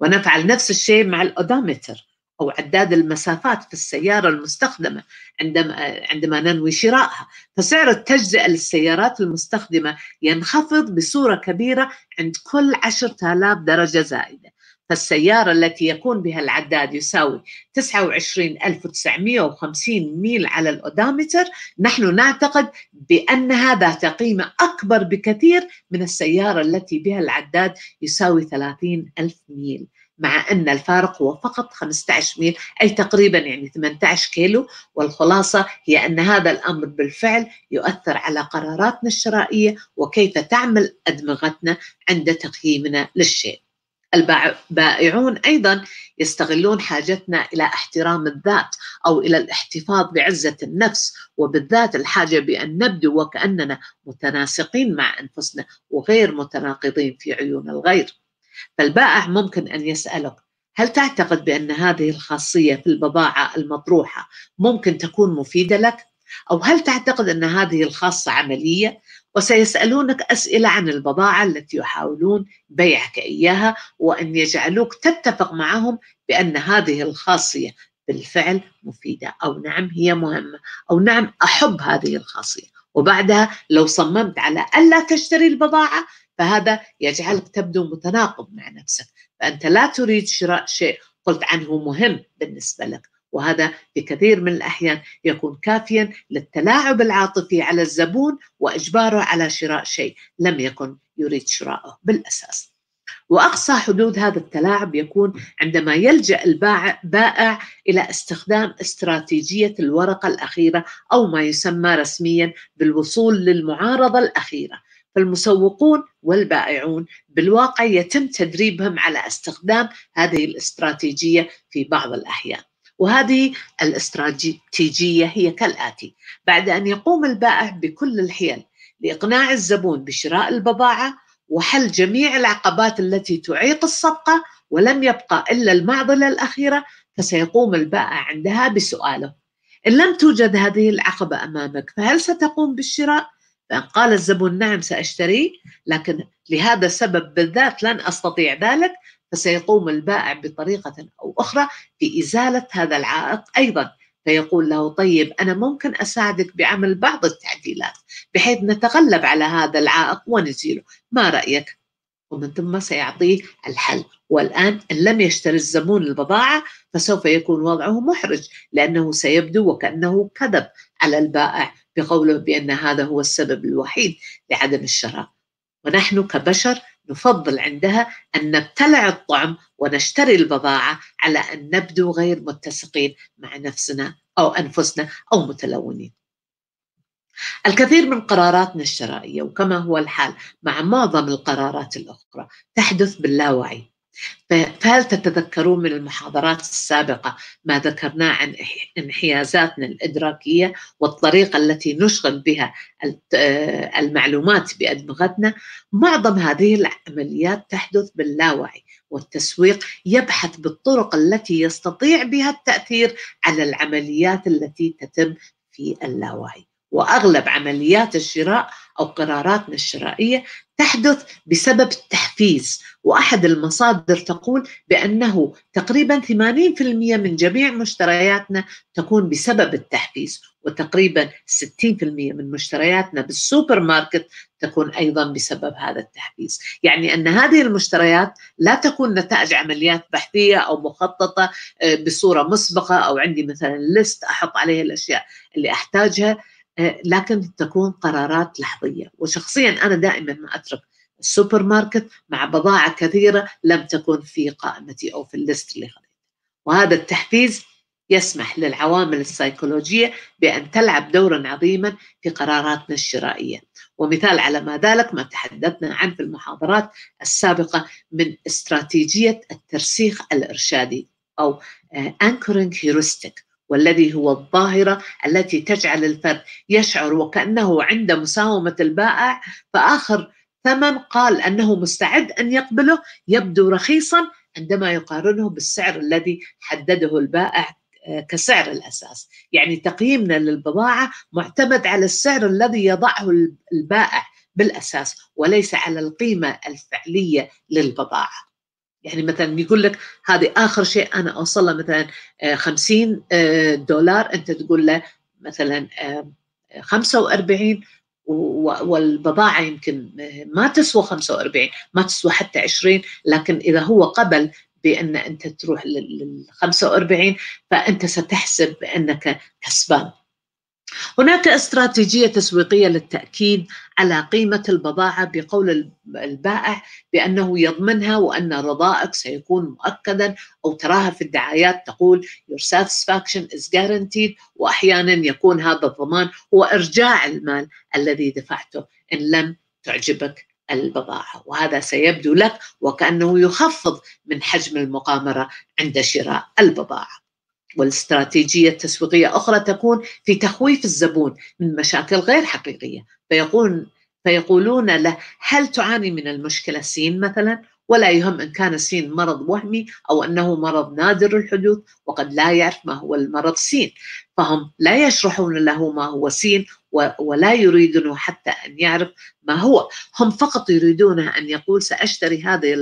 ونفعل نفس الشيء مع الأودومتر أو عداد المسافات في السيارة المستخدمة عندما عندما ننوي شرائها، فسعر التجزئة للسيارات المستخدمة ينخفض بصورة كبيرة عند كل 10,000 درجة زائدة، فالسيارة التي يكون بها العداد يساوي 29950 ميل على الأودامتر نحن نعتقد بأنها ذات قيمة أكبر بكثير من السيارة التي بها العداد يساوي 30000 ميل مع أن الفارق هو فقط 15 ميل أي تقريبا يعني 18 كيلو والخلاصة هي أن هذا الأمر بالفعل يؤثر على قراراتنا الشرائية وكيف تعمل أدمغتنا عند تقييمنا للشيء البائعون ايضا يستغلون حاجتنا الى احترام الذات او الى الاحتفاظ بعزه النفس وبالذات الحاجه بان نبدو وكاننا متناسقين مع انفسنا وغير متناقضين في عيون الغير. فالبائع ممكن ان يسالك هل تعتقد بان هذه الخاصيه في البضاعه المطروحه ممكن تكون مفيده لك؟ او هل تعتقد ان هذه الخاصه عمليه؟ وسيسألونك أسئلة عن البضاعة التي يحاولون بيعك إياها وأن يجعلوك تتفق معهم بأن هذه الخاصية بالفعل مفيدة أو نعم هي مهمة أو نعم أحب هذه الخاصية وبعدها لو صممت على ألا تشتري البضاعة فهذا يجعلك تبدو متناقض مع نفسك فأنت لا تريد شراء شيء قلت عنه مهم بالنسبة لك وهذا في كثير من الأحيان يكون كافيا للتلاعب العاطفي على الزبون وإجباره على شراء شيء لم يكن يريد شراءه بالأساس وأقصى حدود هذا التلاعب يكون عندما يلجأ البائع إلى استخدام استراتيجية الورقة الأخيرة أو ما يسمى رسميا بالوصول للمعارضة الأخيرة فالمسوقون والبائعون بالواقع يتم تدريبهم على استخدام هذه الاستراتيجية في بعض الأحيان وهذه الاستراتيجية هي كالآتي بعد أن يقوم البائع بكل الحيل لإقناع الزبون بشراء البضاعة وحل جميع العقبات التي تعيق الصفقة ولم يبقى إلا المعضلة الأخيرة فسيقوم البائع عندها بسؤاله إن لم توجد هذه العقبة أمامك فهل ستقوم بالشراء؟ فإن قال الزبون نعم سأشتري لكن لهذا السبب بالذات لن أستطيع ذلك فسيقوم البائع بطريقة أو أخرى في إزالة هذا العائق أيضا فيقول له طيب أنا ممكن أساعدك بعمل بعض التعديلات بحيث نتغلب على هذا العائق ونزيله ما رأيك؟ ومن ثم سيعطيه الحل والآن إن لم يشتري الزبون البضاعة فسوف يكون وضعه محرج لأنه سيبدو وكأنه كذب على البائع بقوله بأن هذا هو السبب الوحيد لعدم الشراء ونحن كبشر نفضل عندها أن نبتلع الطعم ونشتري البضاعة على أن نبدو غير متسقين مع نفسنا أو أنفسنا أو متلونين الكثير من قراراتنا الشرائية وكما هو الحال مع معظم القرارات الأخرى تحدث باللاوعي فهل تتذكرون من المحاضرات السابقة ما ذكرناه عن انحيازاتنا الإدراكية والطريقة التي نشغل بها آه، المعلومات بأدمغتنا معظم هذه العمليات تحدث باللاوعي والتسويق يبحث بالطرق التي يستطيع بها التأثير على العمليات التي تتم في اللاوعي واغلب عمليات الشراء او قراراتنا الشرائيه تحدث بسبب التحفيز واحد المصادر تقول بانه تقريبا 80% من جميع مشترياتنا تكون بسبب التحفيز وتقريبا 60% من مشترياتنا بالسوبر ماركت تكون ايضا بسبب هذا التحفيز، يعني ان هذه المشتريات لا تكون نتائج عمليات بحثيه او مخططه آه، بصوره مسبقه او عندي مثلا ليست احط عليه الاشياء اللي احتاجها لكن تكون قرارات لحظيه وشخصيا انا دائما ما اترك السوبر ماركت مع بضاعه كثيره لم تكن في قائمتي او في الليست اللي خليتها وهذا التحفيز يسمح للعوامل السيكولوجيه بان تلعب دورا عظيما في قراراتنا الشرائيه ومثال على ما ذلك ما تحدثنا عنه في المحاضرات السابقه من استراتيجيه الترسيخ الارشادي او انكورنج هيروستيك والذي هو الظاهرة التي تجعل الفرد يشعر وكأنه عند مساومة البائع فآخر ثمن قال أنه مستعد أن يقبله يبدو رخيصا عندما يقارنه بالسعر الذي حدده البائع آه، كسعر الأساس يعني تقييمنا للبضاعة معتمد على السعر الذي يضعه البائع بالأساس وليس على القيمة الفعلية للبضاعة يعني مثلا يقول لك هذه اخر شيء انا اوصل له مثلا 50 آه، آه، دولار انت تقول له مثلا 45 آه، والبضاعه يمكن ما تسوى 45 ما تسوى حتى 20 لكن اذا هو قبل بان انت تروح لل 45 فانت ستحسب بانك كسبان هناك استراتيجية تسويقية للتأكيد على قيمة البضاعة بقول البائع بأنه يضمنها وأن رضائك سيكون مؤكدا أو تراها في الدعايات تقول your satisfaction is guaranteed وأحيانا يكون هذا الضمان هو إرجاع المال الذي دفعته إن لم تعجبك البضاعة وهذا سيبدو لك وكأنه يخفض من حجم المقامرة عند شراء البضاعة والاستراتيجية التسويقية أخرى تكون في تخويف الزبون من مشاكل غير حقيقية فيقول فيقولون له هل تعاني من المشكلة سين مثلا ولا يهم إن كان سين مرض وهمي أو أنه مرض نادر الحدوث وقد لا يعرف ما هو المرض سين فهم لا يشرحون له ما هو سين ولا يريدون حتى أن يعرف ما هو هم فقط يريدونه أن يقول سأشتري هذه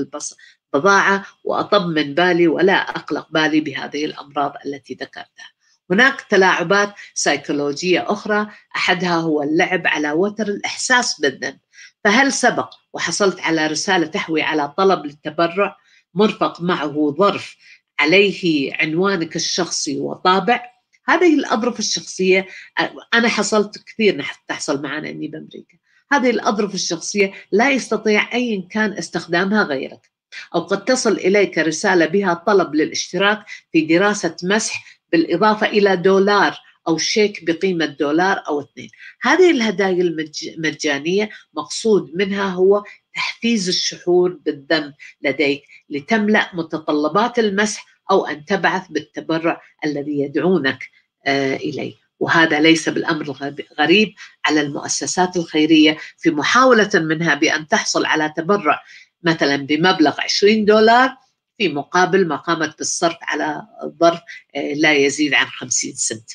بضاعه وأطمن بالي ولا أقلق بالي بهذه الأمراض التي ذكرتها هناك تلاعبات سيكولوجية أخرى أحدها هو اللعب على وتر الإحساس بالذنب فهل سبق وحصلت على رسالة تحوي على طلب للتبرع مرفق معه ظرف عليه عنوانك الشخصي وطابع هذه الأظرف الشخصية أنا حصلت كثير تحصل معنا أني بأمريكا هذه الأظرف الشخصية لا يستطيع أي كان استخدامها غيرك أو قد تصل إليك رسالة بها طلب للاشتراك في دراسة مسح بالإضافة إلى دولار أو شيك بقيمة دولار أو اثنين هذه الهدايا المجانية مقصود منها هو تحفيز الشعور بالذنب لديك لتملأ متطلبات المسح أو أن تبعث بالتبرع الذي يدعونك آه، إليه وهذا ليس بالأمر الغريب على المؤسسات الخيرية في محاولة منها بأن تحصل على تبرع مثلا بمبلغ 20 دولار في مقابل ما قامت بالصرف على ظرف آه، لا يزيد عن 50 سنت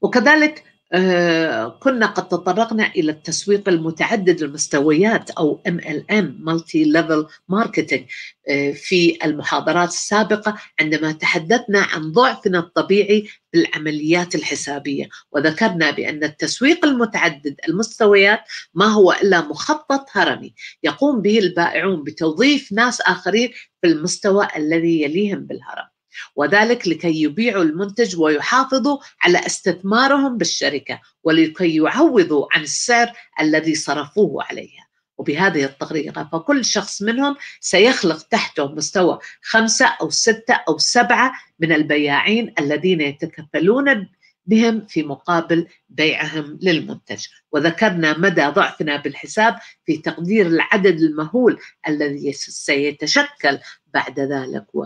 وكذلك كنا آه، قد تطرقنا إلى التسويق المتعدد المستويات أو MLM Multi Level Marketing آه، في المحاضرات السابقة عندما تحدثنا عن ضعفنا الطبيعي في العمليات الحسابية وذكرنا بأن التسويق المتعدد المستويات ما هو إلا مخطط هرمي يقوم به البائعون بتوظيف ناس آخرين في المستوى الذي يليهم بالهرم وذلك لكي يبيعوا المنتج ويحافظوا على استثمارهم بالشركه ولكي يعوضوا عن السعر الذي صرفوه عليها وبهذه الطريقه فكل شخص منهم سيخلق تحته مستوى خمسه او سته او سبعه من البياعين الذين يتكفلون بهم في مقابل بيعهم للمنتج وذكرنا مدى ضعفنا بالحساب في تقدير العدد المهول الذي سيتشكل بعد ذلك و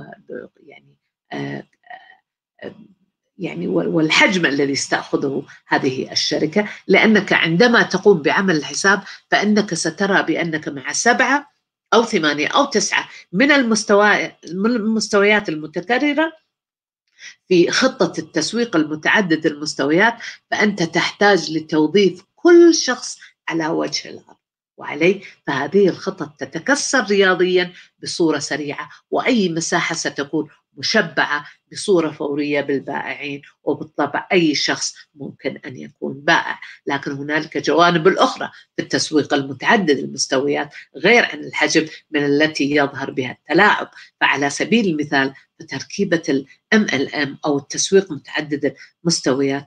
يعني يعني والحجم الذي ستاخذه هذه الشركه لانك عندما تقوم بعمل الحساب فانك سترى بانك مع سبعه او ثمانيه او تسعه من المستويات المتكرره في خطه التسويق المتعدد المستويات فانت تحتاج لتوظيف كل شخص على وجه الارض وعليه فهذه الخطط تتكسر رياضيا بصوره سريعه واي مساحه ستكون مشبعة بصورة فورية بالبائعين وبالطبع أي شخص ممكن أن يكون بائع لكن هنالك جوانب الأخرى في التسويق المتعدد المستويات غير عن الحجم من التي يظهر بها التلاعب فعلى سبيل المثال فتركيبة ال MLM أو التسويق متعدد المستويات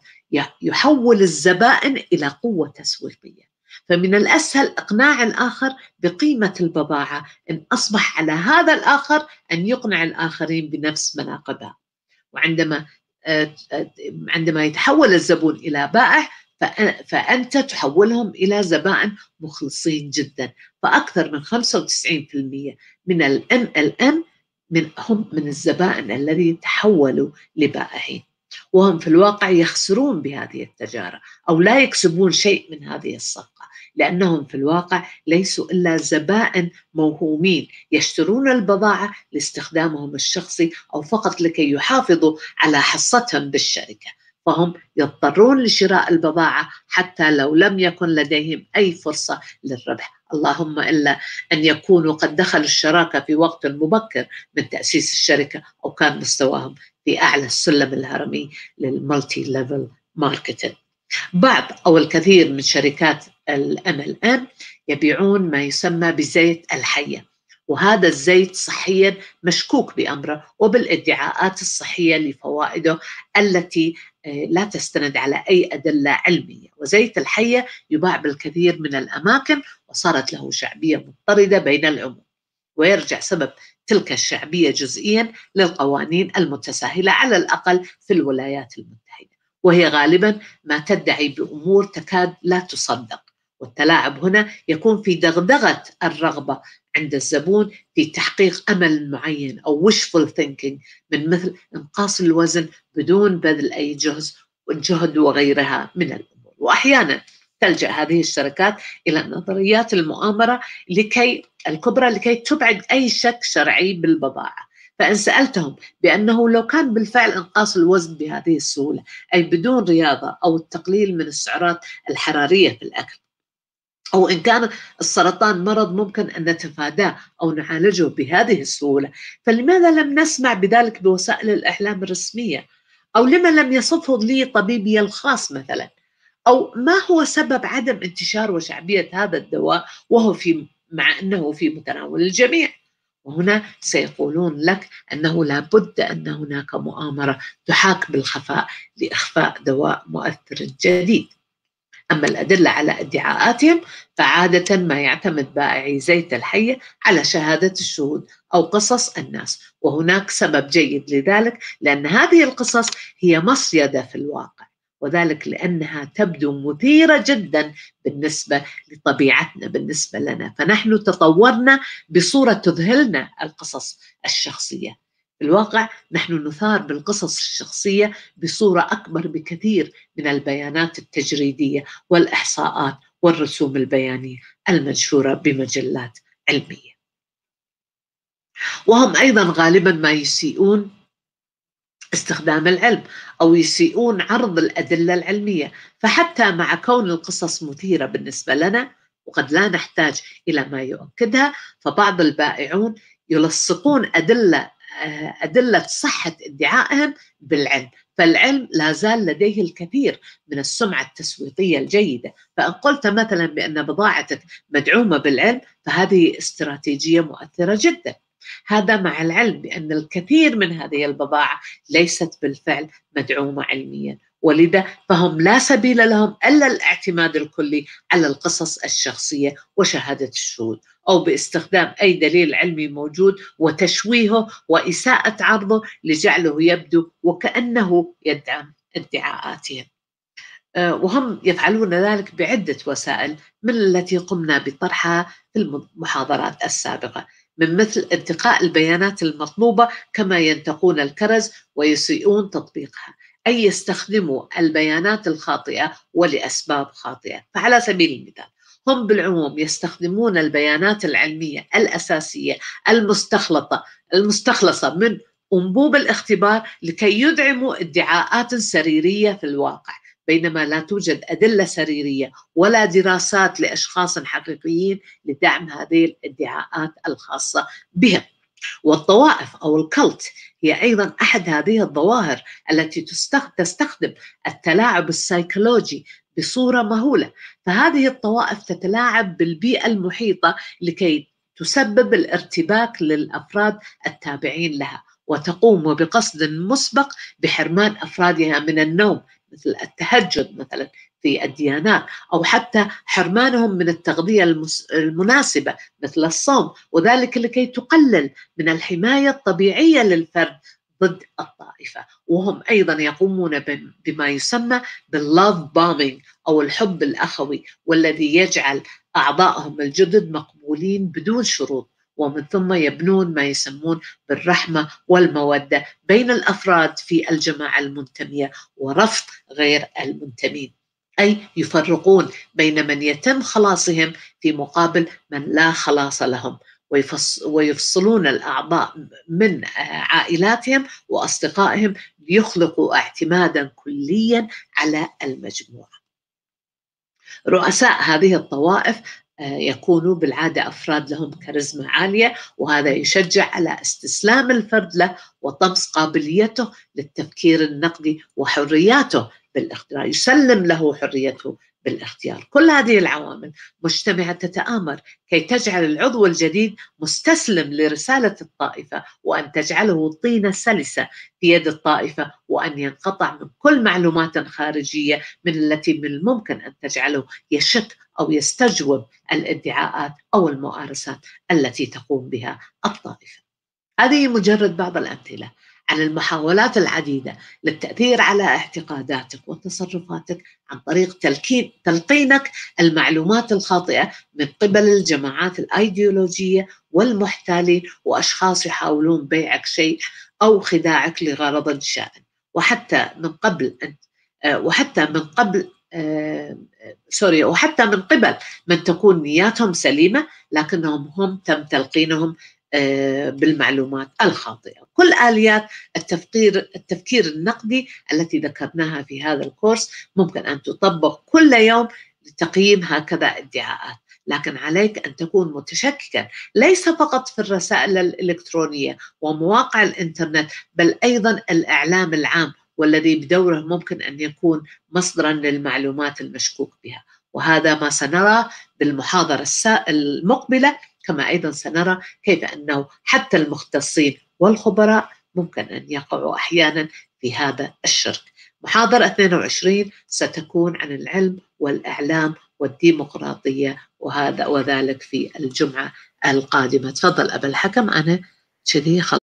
يحول الزبائن إلى قوة تسويقية فمن الاسهل اقناع الاخر بقيمه البضاعه ان اصبح على هذا الاخر ان يقنع الاخرين بنفس مناقبها وعندما آه، عندما يتحول الزبون الى بائع فأنت تحولهم إلى زبائن مخلصين جدا فأكثر من 95% من ال MLM من هم من الزبائن الذين تحولوا لبائعين وهم في الواقع يخسرون بهذه التجارة أو لا يكسبون شيء من هذه الصفقة لأنهم في الواقع ليسوا إلا زبائن موهومين يشترون البضاعة لاستخدامهم الشخصي أو فقط لكي يحافظوا على حصتهم بالشركة فهم يضطرون لشراء البضاعة حتى لو لم يكن لديهم أي فرصة للربح اللهم إلا أن يكونوا قد دخلوا الشراكة في وقت مبكر من تأسيس الشركة أو كان مستواهم في أعلى السلم الهرمي للمالتي ليفل ماركتنج بعض أو الكثير من شركات الام ال ام يبيعون ما يسمى بزيت الحيه وهذا الزيت صحيا مشكوك بامره وبالادعاءات الصحيه لفوائده التي آه، لا تستند على اي ادله علميه، وزيت الحيه يباع بالكثير من الاماكن وصارت له شعبيه مضطرده بين العموم. ويرجع سبب تلك الشعبية جزئيا للقوانين المتساهلة على الأقل في الولايات المتحدة وهي غالبا ما تدعي بأمور تكاد لا تصدق والتلاعب هنا يكون في دغدغة الرغبة عند الزبون في تحقيق أمل معين أو wishful thinking من مثل إنقاص الوزن بدون بذل أي جهد وغيرها من الأمور وأحيانا تلجا هذه الشركات الى نظريات المؤامره لكي الكبرى لكي تبعد اي شك شرعي بالبضاعه. فإن سألتهم بأنه لو كان بالفعل إنقاص الوزن بهذه السهولة أي بدون رياضة أو التقليل من السعرات الحرارية في الأكل أو إن كان السرطان مرض ممكن أن نتفاداه أو نعالجه بهذه السهولة فلماذا لم نسمع بذلك بوسائل الإعلام الرسمية أو لما لم يصفه لي طبيبي الخاص مثلاً أو ما هو سبب عدم انتشار وشعبية هذا الدواء وهو في مع أنه في متناول الجميع وهنا سيقولون لك أنه لابد أن هناك مؤامرة تحاك بالخفاء لإخفاء دواء مؤثر جديد أما الأدلة على ادعاءاتهم فعادة ما يعتمد بائعي زيت الحية على شهادة الشهود أو قصص الناس وهناك سبب جيد لذلك لأن هذه القصص هي مصيدة في الواقع وذلك لانها تبدو مثيره جدا بالنسبه لطبيعتنا بالنسبه لنا فنحن تطورنا بصوره تذهلنا القصص الشخصيه في الواقع نحن نثار بالقصص الشخصيه بصوره اكبر بكثير من البيانات التجريديه والاحصاءات والرسوم البيانيه المنشوره بمجلات علميه وهم ايضا غالبا ما يسيئون استخدام العلم أو يسيئون عرض الأدلة العلمية فحتى مع كون القصص مثيرة بالنسبة لنا وقد لا نحتاج إلى ما يؤكدها فبعض البائعون يلصقون أدلة آه، أدلة صحة ادعائهم بالعلم فالعلم لا زال لديه الكثير من السمعة التسويقية الجيدة فإن قلت مثلا بأن بضاعتك مدعومة بالعلم فهذه استراتيجية مؤثرة جدا هذا مع العلم بأن الكثير من هذه البضاعة ليست بالفعل مدعومة علميا ولذا فهم لا سبيل لهم الا الاعتماد الكلي على القصص الشخصيه وشهاده الشهود او باستخدام اي دليل علمي موجود وتشويهه واساءه عرضه لجعله يبدو وكانه يدعم ادعاءاتهم. آه، وهم يفعلون ذلك بعده وسائل من التي قمنا بطرحها في المحاضرات السابقه. من مثل انتقاء البيانات المطلوبة كما ينتقون الكرز ويسيئون تطبيقها أي يستخدموا البيانات الخاطئة ولأسباب خاطئة فعلى سبيل المثال هم بالعموم يستخدمون البيانات العلمية الأساسية المستخلطة المستخلصة من أنبوب الاختبار لكي يدعموا ادعاءات سريرية في الواقع بينما لا توجد أدلة سريرية ولا دراسات لأشخاص حقيقيين لدعم هذه الادعاءات الخاصة بهم والطوائف أو الكلت هي أيضا أحد هذه الظواهر التي تستخدم التلاعب السيكولوجي بصورة مهولة فهذه الطوائف تتلاعب بالبيئة المحيطة لكي تسبب الارتباك للأفراد التابعين لها وتقوم بقصد مسبق بحرمان افرادها من النوم مثل التهجد مثلا في الديانات او حتى حرمانهم من التغذيه المناسبه مثل الصوم وذلك لكي تقلل من الحمايه الطبيعيه للفرد ضد الطائفه وهم ايضا يقومون بما يسمى باللاف بومينج او الحب الاخوي والذي يجعل اعضائهم الجدد مقبولين بدون شروط ومن ثم يبنون ما يسمون بالرحمه والموده بين الافراد في الجماعه المنتميه ورفض غير المنتمين اي يفرقون بين من يتم خلاصهم في مقابل من لا خلاص لهم ويفصلون الأعضاء من عائلاتهم وأصدقائهم ليخلقوا اعتمادا كليا على المجموعة رؤساء هذه الطوائف يكونوا بالعادة أفراد لهم كاريزما عالية وهذا يشجع على استسلام الفرد له وطمس قابليته للتفكير النقدي وحرياته بالاختراع يسلم له حريته بالاختيار كل هذه العوامل مجتمعة تتآمر كي تجعل العضو الجديد مستسلم لرسالة الطائفة وأن تجعله طينة سلسة في يد الطائفة وأن ينقطع من كل معلومات خارجية من التي من الممكن أن تجعله يشك أو يستجوب الادعاءات أو الممارسات التي تقوم بها الطائفة هذه مجرد بعض الأمثلة عن المحاولات العديدة للتأثير على اعتقاداتك وتصرفاتك عن طريق تلقينك المعلومات الخاطئة من قبل الجماعات الأيديولوجية والمحتالين وأشخاص يحاولون بيعك شيء أو خداعك لغرض شائن وحتى من قبل آه، وحتى من قبل آه، سوري وحتى من قبل من تكون نياتهم سليمة لكنهم هم تم تلقينهم آه، بالمعلومات الخاطئه كل اليات التفكير التفكير النقدي التي ذكرناها في هذا الكورس ممكن ان تطبق كل يوم لتقييم هكذا ادعاءات لكن عليك ان تكون متشككا ليس فقط في الرسائل الالكترونيه ومواقع الانترنت بل ايضا الاعلام العام والذي بدوره ممكن ان يكون مصدرا للمعلومات المشكوك بها وهذا ما سنرى بالمحاضره المقبله كما ايضا سنرى كيف انه حتى المختصين والخبراء ممكن ان يقعوا احيانا في هذا الشرك. محاضره 22 ستكون عن العلم والاعلام والديمقراطيه وهذا وذلك في الجمعه القادمه. تفضل ابا الحكم انا كذي